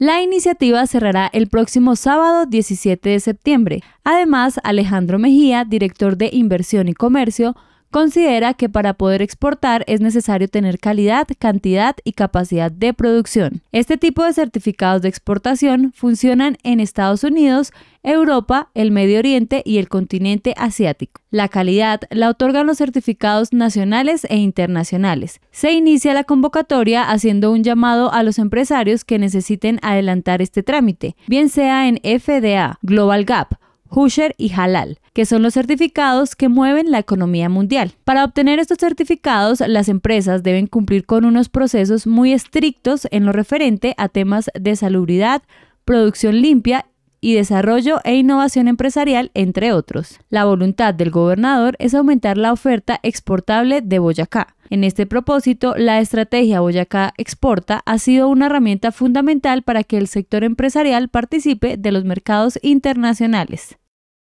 La iniciativa cerrará el próximo sábado 17 de septiembre. Además, Alejandro Mejía, director de Inversión y Comercio, considera que para poder exportar es necesario tener calidad, cantidad y capacidad de producción. Este tipo de certificados de exportación funcionan en Estados Unidos, Europa, el Medio Oriente y el continente asiático. La calidad la otorgan los certificados nacionales e internacionales. Se inicia la convocatoria haciendo un llamado a los empresarios que necesiten adelantar este trámite, bien sea en FDA, Global Gap, Husher y Halal que son los certificados que mueven la economía mundial. Para obtener estos certificados, las empresas deben cumplir con unos procesos muy estrictos en lo referente a temas de salubridad, producción limpia y desarrollo e innovación empresarial, entre otros. La voluntad del gobernador es aumentar la oferta exportable de Boyacá. En este propósito, la estrategia Boyacá Exporta ha sido una herramienta fundamental para que el sector empresarial participe de los mercados internacionales.